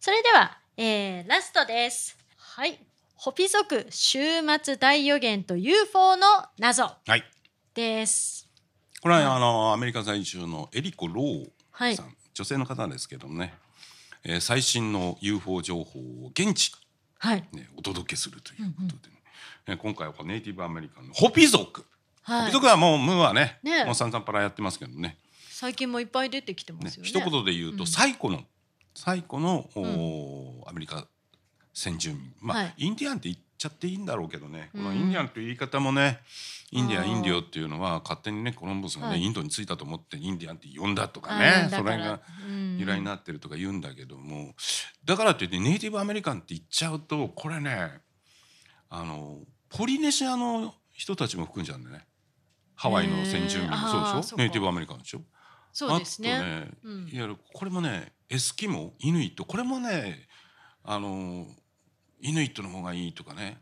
それでは、えー、ラストです。はい。ホピ族終末大予言と UFO の謎はい。です。これは、あのアメリカ在住のエリコ・ローさん、はい、女性の方ですけどもね、えー、最新の UFO 情報を現地はいね、お届けするということでね、ねうんうん、今回はネイティブアメリカンのホピ族、はい、ホピ族はもうムーはねねもうさんざんパラやってますけどね最近もいっぱい出てきてますよね、ね、一言で言うと、うん、最古の最古の、おアメリカ先住民まあ、はいインディアンって言っちゃっていいんだろうけどねこのインディアンという言い方もねインディアンインディオっていうのは勝手にねコロンブスがね、はいインドに着いたと思ってインディアンって呼んだとかねそれが由来になってるとか言うんだけどもだからといってネイティブアメリカンって言っちゃうとこれねあのポリネシアの人たちも含んじゃうんだよねハワイの先住民もそうでしょネイティブアメリカンでしょそうですねね、うんいわゆるこれもねエスキモイヌイットこれもねあのイヌイットの方がいいとかね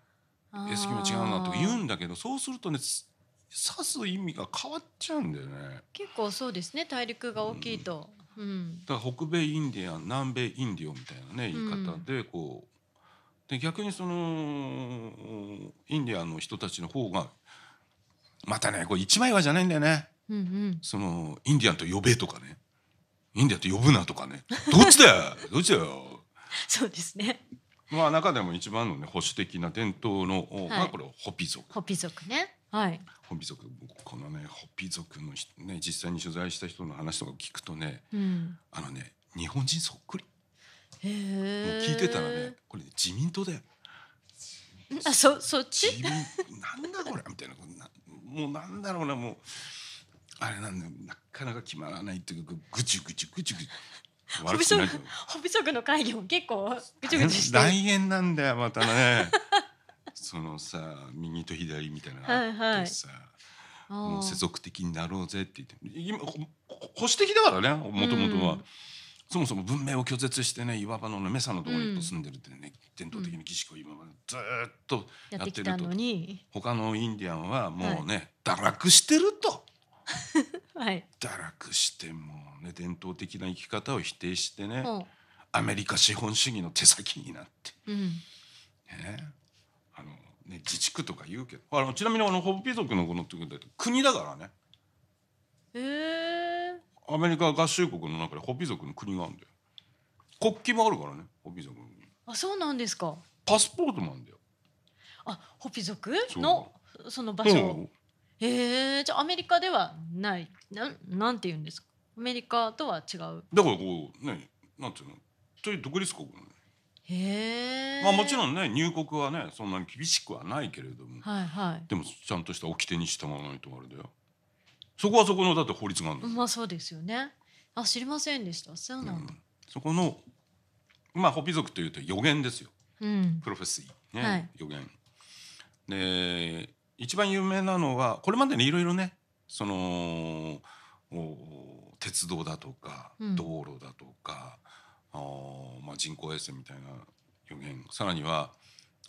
エスキモ違うなとか言うんだけどそうするとね指す意味が変わっちゃうんだよね。結構そうですね大陸が大きいと、うん、だから北米インディアン南米インディオみたいなね言い方でこう、うん、で逆にそのインディアンの人たちの方がまたねこう一枚岩じゃないんだよね、うんうん、そのインディアンと呼べとかねいいんだよって呼ぶなとかねどっちだよ どっちだよそうですねまあ中でも一番のね保守的な伝統の、まあこれホピ族ホピ族ねはいホピ族このねホピ族のね実際に取材した人の話とか聞くとね、うん、あのね日本人そっくりもう聞いてたらねこれ、ね、自民党だよあそそっち自民なんだこれみたいなもうなんだろうなもうあれなんだよなかなか決まらないというかぐちゅぐちゅぐちゅぐちゅ。ホビ職ホビクの会議も結構ぐちゅぐちゅして大変なんだよまたね そのさ右と左みたいなのあってさ、はいはい、もう世俗的になろうぜって言って今保守的だからねもともとは、うん、そもそも文明を拒絶してね岩場のメサのところに住んでるってね、うん、伝統的に儀式を今までずっとやってると、に。ん、他のインディアンはもうね、はい、堕落してると。はい、堕落してもうね伝統的な生き方を否定してね、アメリカ資本主義の手先になって、うん、ねあのね自治区とか言うけどあのちなみにあのホブピ族のこの国だからね。えー、アメリカ合衆国の中でホビ族の国があるんだよ。国旗もあるからねホビ族の国。あそうなんですか。パスポートもあるんだよ。あホピ族のその場所、えー、じゃあアメリカではないなんなんて言うんですかアメリカとは違うだからこうねなんていうのそういう独立国へえへまあ、もちろんね入国はねそんなに厳しくはないけれども、はいはい、でもちゃんとした掟に従わないとあれだよそこはそこのだって法律があるんだまあそうですよねあ知りませんでしたそうなんだ、うん、そこのまあホピ族というと予言ですよ、うん、プロフェスイね、はい、予言で一番有名なのはこれまでにいろいろねその鉄道だとか道路だとか、うん、まあ、人工衛星みたいな予言さらには、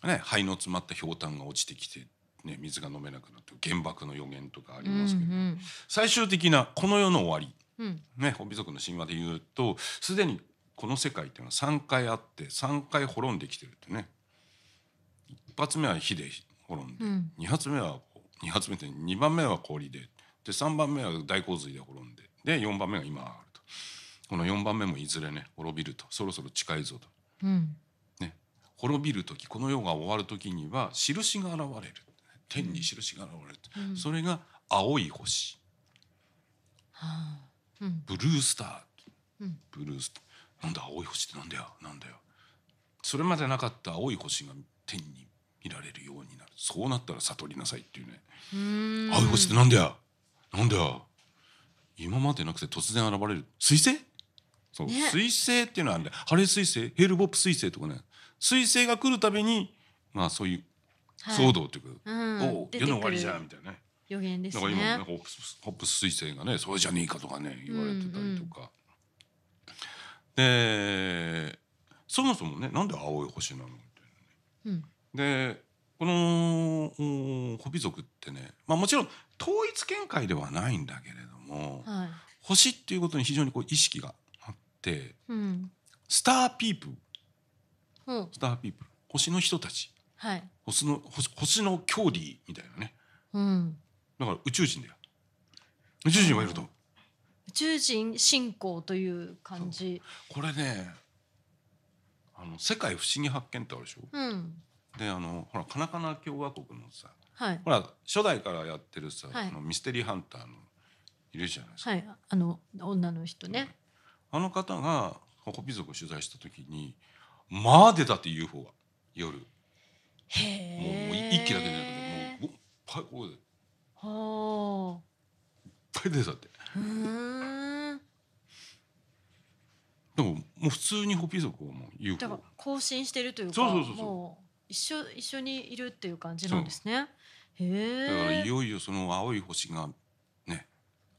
ね、肺の詰まった氷炭が落ちてきて、ね、水が飲めなくなって原爆の予言とかありますけど、うんうん、最終的なこの世の終わり、うん、ね、ホビ族の神話で言うとすでにこの世界っていうのは3回あって3回滅んできてるってね一発目は火で滅んで、うん、2発目は2発目って2番目は氷でで3番目は大洪水で滅んでで4番目が今あるとこの4番目もいずれね滅びるとそろそろ近いぞと、うん、ね、滅びる時この世が終わる時には印が現れる天に印が現れる、うん、それが青い星、ブルースター、ブルースターなんだ青い星ってなんだよなんだよそれまでなかった青い星が天にいられるようになるそうなったら悟りなさいっていうね「あいこつってなんだよなんだよ今までなくて突然現れる彗星?」そう、ね、彗星っていうのはあんでハ彗星ヘルボップ彗星とかね彗星が来るたびにまあそういう騒動っていうか、はい、おお世の終わりじゃんみたいなね予言ですねだから今ップスホップス彗星がねそうじゃねえかとかね言われてたりとか、うんうん、でそもそもねなんで青い星なのみたいなね、うんでこのホビ族ってね、まあ、もちろん統一見解ではないんだけれども、はい、星っていうことに非常にこう意識があって、うん、スターピープうん、スターピープ星の人たち、はい、星の星星の郷里みたいなね、うん、だから宇宙人だよ宇宙人はいると、宇宙人信仰という感じこれねあの「世界不思議発見」ってあるでしょ、うんであのほらカナカナ共和国のさ、はい、ほら初代からやってるさ、はい、のミステリーハンターのいるじゃないですか、はい、あの女の人ね、あの方がホピ族を取材した時にまあ出たって UFO が夜へもう一気だけじゃなくてもういっぱいここではあいっぱい出たってでももう普通にホピ族はもう UFO 更新してるというかそうそうそうそう一緒一緒にいるっていう感じなんですね。へえ。だからいよいよその青い星がね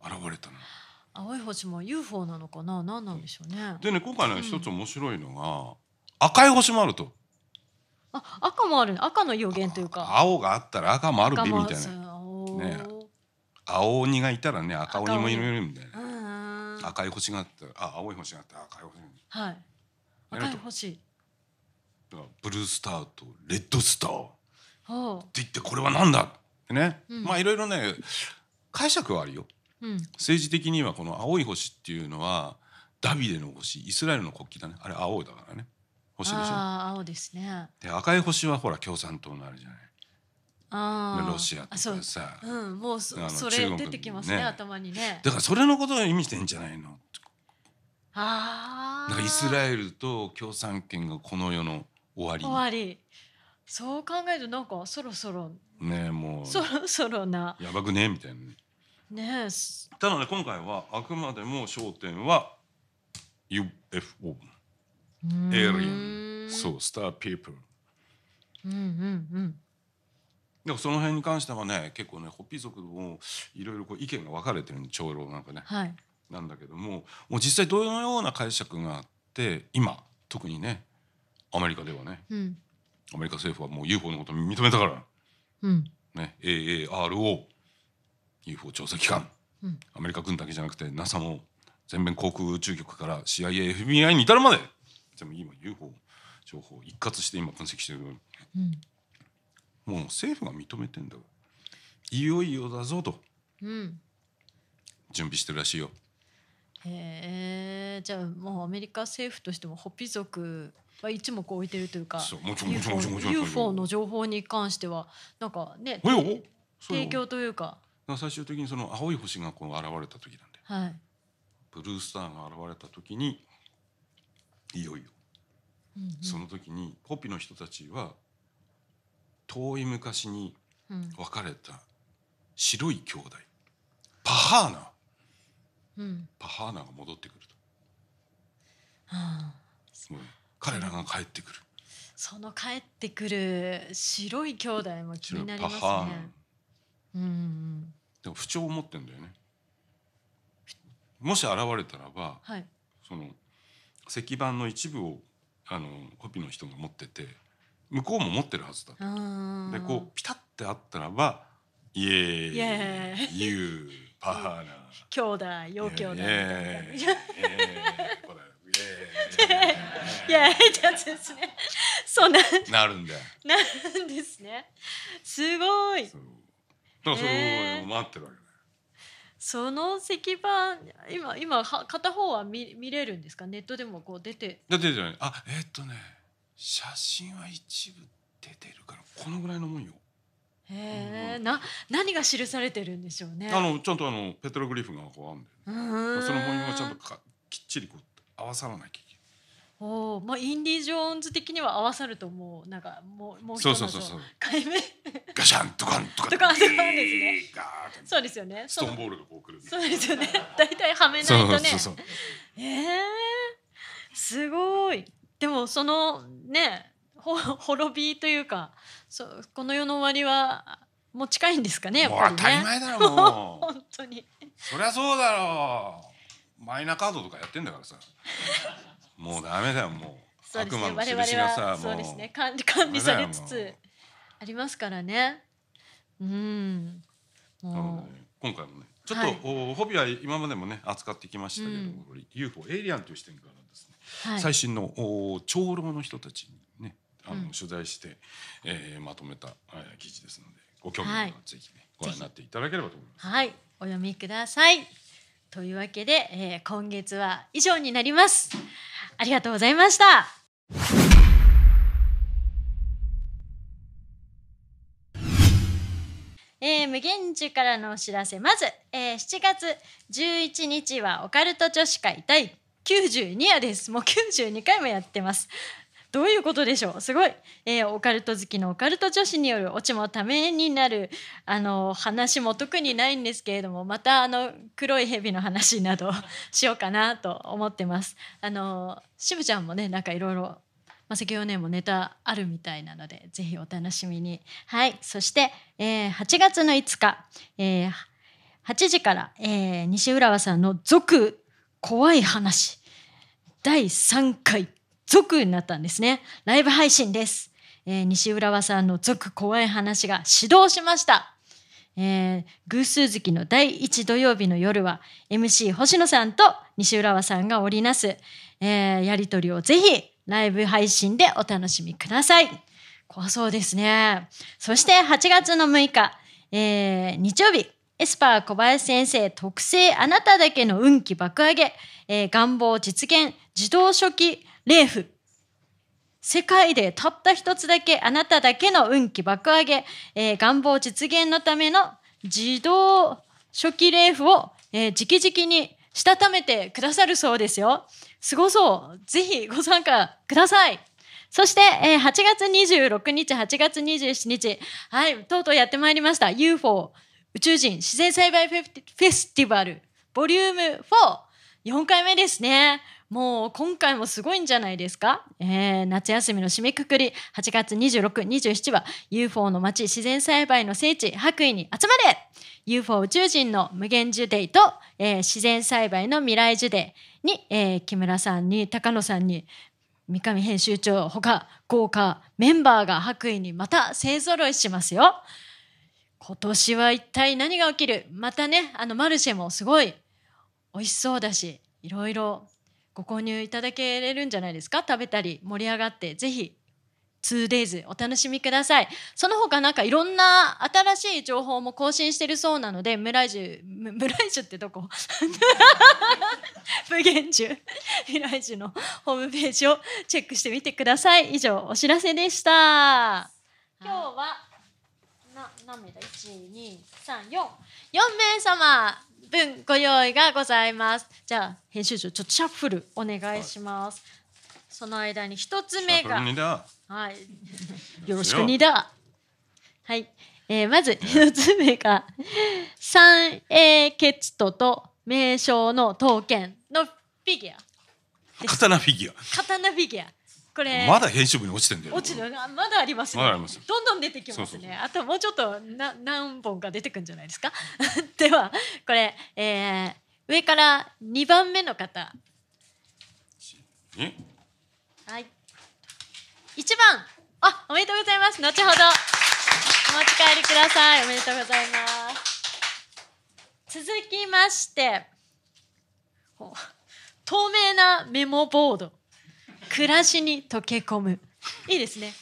現れたの。青い星も UFO なのかな何なんでしょうね。でね今回ね一つ面白いのが、うん、赤い星もあると。あ赤もある、ね、赤の予言というか。青があったら赤もあるべみたいな。ね青鬼がいたらね赤鬼もいるみたいな。赤い星があったらあ青い星があったら赤い星。はい。赤い星。ブルースターとレッドスターって言ってこれは何だってね、うん、まあいろいろね解釈はあるよ、うん、政治的にはこの青い星っていうのはダビデの星イスラエルの国旗だねあれ青だからね星でしょあ青ですねで赤い星はほら共産党のあれじゃないあロシアとかさう、うん、もうそそれ出てきますね、ね、頭にねだからそれのことを意味してんじゃないのああイスラエルと共産権がこの世の終わり終わりそう考えるとなんかそろそろねもうそろそろなやばくねみたいなねえただね今回はあくまでも焦点は UFO エイリアンそうスターピープルうんうんうんでもその辺に関してはね結構ねホッピー族もいろいろこう意見が分かれてるんで長老なんかね、はい、なんだけどももう実際どのような解釈があって今特にねアメリカではね、うん、アメリカ政府はもう UFO のこと認めたから、うん、ね、AARO UFO 調査機関、うん、アメリカ軍だけじゃなくて NASA も全面航空宇宙局から CIAFBI に至るまで全部今 UFO 情報を一括して今分析してる、うん、もう政府が認めてんだよいよいよだぞと、うん、準備してるらしいよ。へえじゃあもうアメリカ政府としてもホピ族は一目置いてるというか UFO の情報に関してはなんかね提供というか最終的にその青い星がこう現れた時なんで、はい、ブルースターが現れた時にいよいよ、うんうん、その時にポピの人たちは遠い昔に別れた白い兄弟、パハーナ、うん、パハーナが戻ってくると。はあ、うん彼らが帰ってくる。その帰ってくる白い兄弟も気になりますね。うん、でも不調を持ってんだよね。もし現れたらば、はい、その石板の一部をあのコピーの人が持ってて向こうも持ってるはずだでこうピタってあったらば「イエーイイエーイユーパハナ」「兄弟陽兄弟」イエーイ「イエーイ」い やってやつですね そうなん。なるんだよなるんですねすごいそうだからそれ待ってるわけだその石板今今は片方は見見れるんですかネットでもこう出て出ってじゃないあえーっとね写真は一部出てるからこのぐらいのもんよへえ、うんな何が記されてるんでしょうねあのちゃんとあのペトログリフがこうあるんだよ、うんその文様がちゃんとかきっちりこう合わさらなきゃいおお、まあインディ・ージョーンズ的には合わさると思うなんかもうもうそうそうそうそう解明ガシャンとかんとかとかそうですねそうですよねストーンボールがこうくるそうですよね大体はめないとねそうそうええー、すごいでもそのねほ滅びというかそう、この世の終わりはもう近いんですかねやっぱり、ね、当たり前だろう 本当にそりゃそうだろうマイナカードとかやってんだからさもうダメだよもうそうですね我々はそうですね管理管理されつつありますからねうんもう、ね、今回もねちょっと、はい、おホビは今までもね扱ってきましたけど、うん、UFO エイリアンという視点からですね、はい、最新のお長老の人たちにねあの、うん、取材して、えー、まとめた、えー、記事ですのでご興味ある方はぜひね、はい、ご覧になっていただければと思います。はいお読みくださいというわけで、えー、今月は以上になります。ありがとうございました。えー、無限寿からのお知らせまず、えー、7月11日はオカルト女子会第92夜ですもう92回もやってますどういうことでしょうすごい、えー、オカルト好きのオカルト女子によるオチもためになるあの話も特にないんですけれどもまたあの黒い蛇の話など しようかなと思ってます。あの渋ちゃんもねなんかいろいろマセキヨネもネタあるみたいなのでぜひお楽しみに。はいそして、えー、8月の5日、えー、8時から、えー、西浦和さんの「続怖い話」第3回続になったんですね。ライブ配信です。えー、西浦和さんの続怖い話が始動しました。えー、偶数月の第1土曜日の夜は MC 星野さんと西浦和さんが織りなす、えー、やりとりをぜひライブ配信でお楽しみください。怖そうですね。そして8月の6日、えー、日曜日、エスパー小林先生特製あなただけの運気爆上げ、えー、願望実現自動書記レーフ。世界でたった一つだけあなただけの運気爆上げ、えー、願望実現のための自動初期レーフを、えー、直々にしたためてくださるそうですよ。すごそう。ぜひご参加ください。そして、えー、8月26日、8月27日、はい、とうとうやってまいりました。UFO 宇宙人自然栽培フェスティバルボリューム4。4回目ですね。もう今回もすごいんじゃないですか、えー、夏休みの締めくくり8月26、27は UFO の街自然栽培の聖地白衣に集まれ !UFO 宇宙人の無限樹デイと、えー、自然栽培の未来樹デイに、えー、木村さんに高野さんに三上編集長ほか豪華メンバーが白衣にまた勢ぞろいしますよ今年は一体何が起きるまたねあのマルシェもすごい美味しそうだしいろいろご購入いただけれるんじゃないですか食べたり盛り上がってぜひ 2days お楽しみくださいその他なんかいろんな新しい情報も更新してるそうなので村井樹村井樹ってどこ 無限樹村井樹のホームページをチェックしてみてください以上お知らせでした今日はな何名だ1234 4名様分ご用意がございます。じゃあ編集長ちょっとシャッフルお願いします。はい、その間に一つ目がはい よろしくにだはい、えー、まず一つ目が三 A ケツトと名称の刀剣のフィギュア。刀フィギュア。刀フィギュア。これまだ編集部に落ちてんだよ、落ちるまだあります、ね、まだありますどんどん出てきますねそうそうそうあともうちょっとな何本か出てくるんじゃないですか ではこれ、えー、上から2番目の方はい1番あおめでとうございます後ほどお持ち帰りくださいおめでとうございます続きまして透明なメモボード暮らしに溶け込むいいですね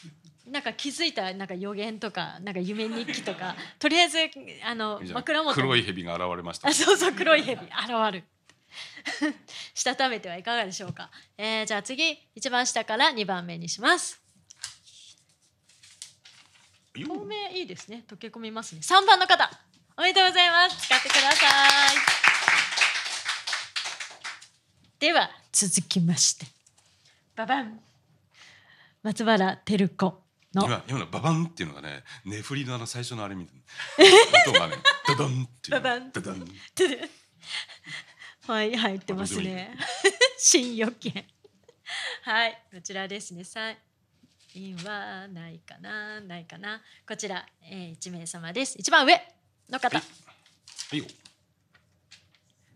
なんか気づいたなんか予言とかなんか夢日記とかとりあえずあの枕元黒い蛇が現れましたあそうそう黒い蛇現る したためてはいかがでしょうか、えー、じゃあ次一番下から二番目にします透明いいですね溶け込みますね3番の方おめでとうございます使ってくださいでは続きましてババン松原照子の今今のババンっていうのがねネフリのあの最初のあれみたいな音がねダダンっていうババンダダンはい入ってますね新予見はいこちらですねインはないかなないかなこちら、えー、1名様です一番上の方はいよ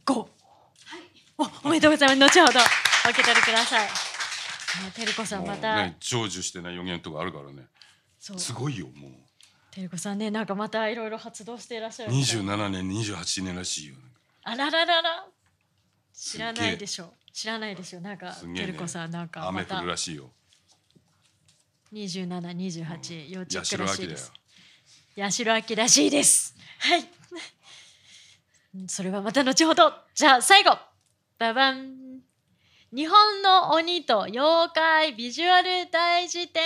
5はいおおめでとうございます後ほどお受け取りくださいあてるこさんまた、ね、成就してない予言とかあるからねすごいよもうてるこさんねなんかまたいろいろ発動していらっしゃる二十七年28年らしいよあらららら知らないでしょう知らないでしょうなんか、ね、てるこさんなんか雨降るらしいよ2728、うん、要チェックらしいです八代亜紀らしいですはい それはまた後ほどじゃあ最後ババン日本の鬼と妖怪ビジュアル大辞典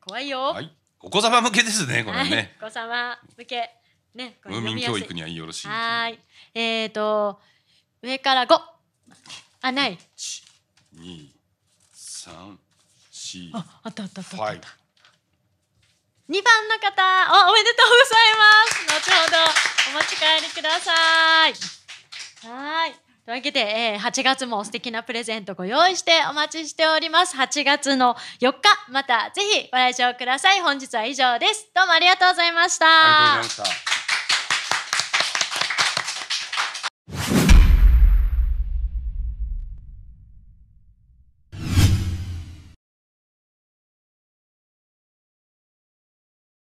怖いよ、はい、お子様向けですねこれね、はい、お子様向けねムーミン教育にはよろしいはいえっ、ー、と上から五あない二三四ああったあったあったあった2番の方おおめでとうございます後ほどお持ち帰りくださいはいというわけで、えー、8月も素敵なプレゼントご用意してお待ちしております。8月の4日、またぜひご来場ください。本日は以上です。どうもありがとうございました。ありがとうございました。